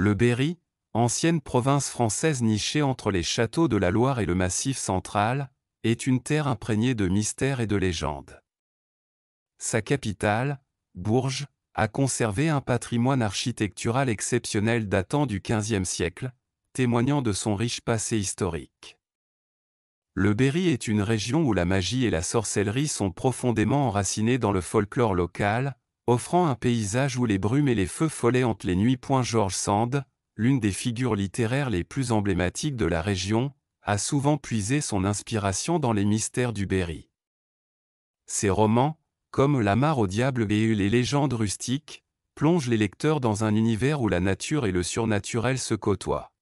Le Berry, ancienne province française nichée entre les châteaux de la Loire et le Massif central, est une terre imprégnée de mystères et de légendes. Sa capitale, Bourges, a conservé un patrimoine architectural exceptionnel datant du XVe siècle, témoignant de son riche passé historique. Le Berry est une région où la magie et la sorcellerie sont profondément enracinées dans le folklore local, offrant un paysage où les brumes et les feux follaient entre les nuits. George Sand, l'une des figures littéraires les plus emblématiques de la région, a souvent puisé son inspiration dans les mystères du Berry. Ses romans, comme La mare au diable et les légendes rustiques, plongent les lecteurs dans un univers où la nature et le surnaturel se côtoient.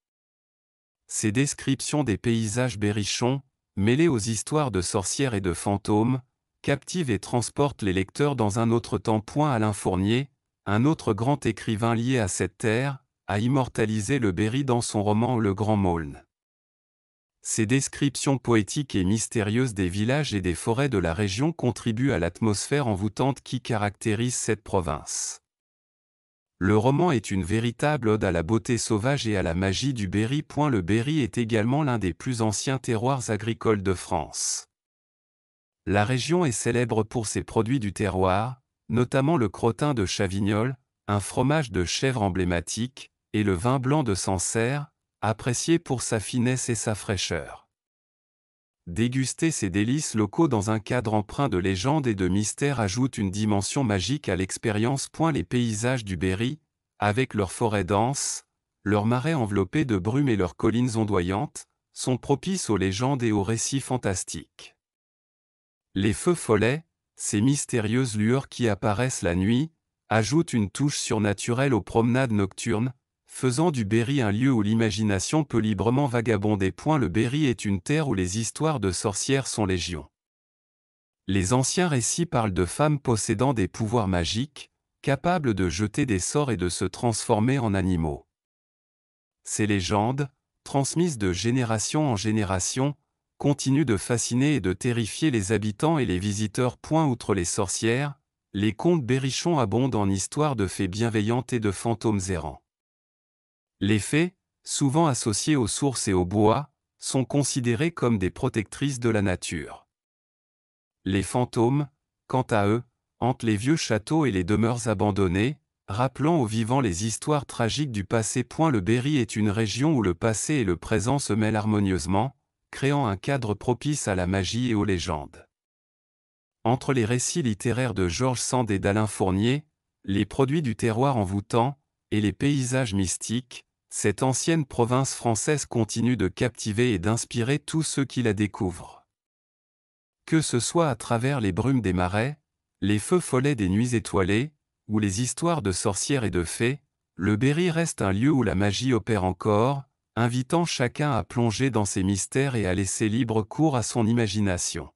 Ses descriptions des paysages berrichons, mêlées aux histoires de sorcières et de fantômes, captive et transporte les lecteurs dans un autre temps. Point Alain Fournier, un autre grand écrivain lié à cette terre, a immortalisé le Berry dans son roman Le Grand Maulne. Ses descriptions poétiques et mystérieuses des villages et des forêts de la région contribuent à l'atmosphère envoûtante qui caractérise cette province. Le roman est une véritable ode à la beauté sauvage et à la magie du Berry. Le Berry est également l'un des plus anciens terroirs agricoles de France. La région est célèbre pour ses produits du terroir, notamment le crottin de Chavignol, un fromage de chèvre emblématique, et le vin blanc de Sancerre, apprécié pour sa finesse et sa fraîcheur. Déguster ces délices locaux dans un cadre empreint de légende et de mystère ajoute une dimension magique à l'expérience. Les paysages du Berry, avec leurs forêts denses, leurs marais enveloppés de brume et leurs collines ondoyantes, sont propices aux légendes et aux récits fantastiques. Les feux follets, ces mystérieuses lueurs qui apparaissent la nuit, ajoutent une touche surnaturelle aux promenades nocturnes, faisant du Berry un lieu où l'imagination peut librement vagabonder. Point le Berry est une terre où les histoires de sorcières sont légion. Les anciens récits parlent de femmes possédant des pouvoirs magiques, capables de jeter des sorts et de se transformer en animaux. Ces légendes, transmises de génération en génération, continue de fasciner et de terrifier les habitants et les visiteurs. Point outre les sorcières, les contes berrichons abondent en histoires de fées bienveillantes et de fantômes errants. Les fées, souvent associées aux sources et aux bois, sont considérées comme des protectrices de la nature. Les fantômes, quant à eux, hantent les vieux châteaux et les demeures abandonnées, rappelant aux vivants les histoires tragiques du passé. Le Berry est une région où le passé et le présent se mêlent harmonieusement, créant un cadre propice à la magie et aux légendes. Entre les récits littéraires de Georges Sand et d'Alain Fournier, les produits du terroir envoûtant, et les paysages mystiques, cette ancienne province française continue de captiver et d'inspirer tous ceux qui la découvrent. Que ce soit à travers les brumes des marais, les feux follets des nuits étoilées, ou les histoires de sorcières et de fées, le Berry reste un lieu où la magie opère encore, invitant chacun à plonger dans ses mystères et à laisser libre cours à son imagination.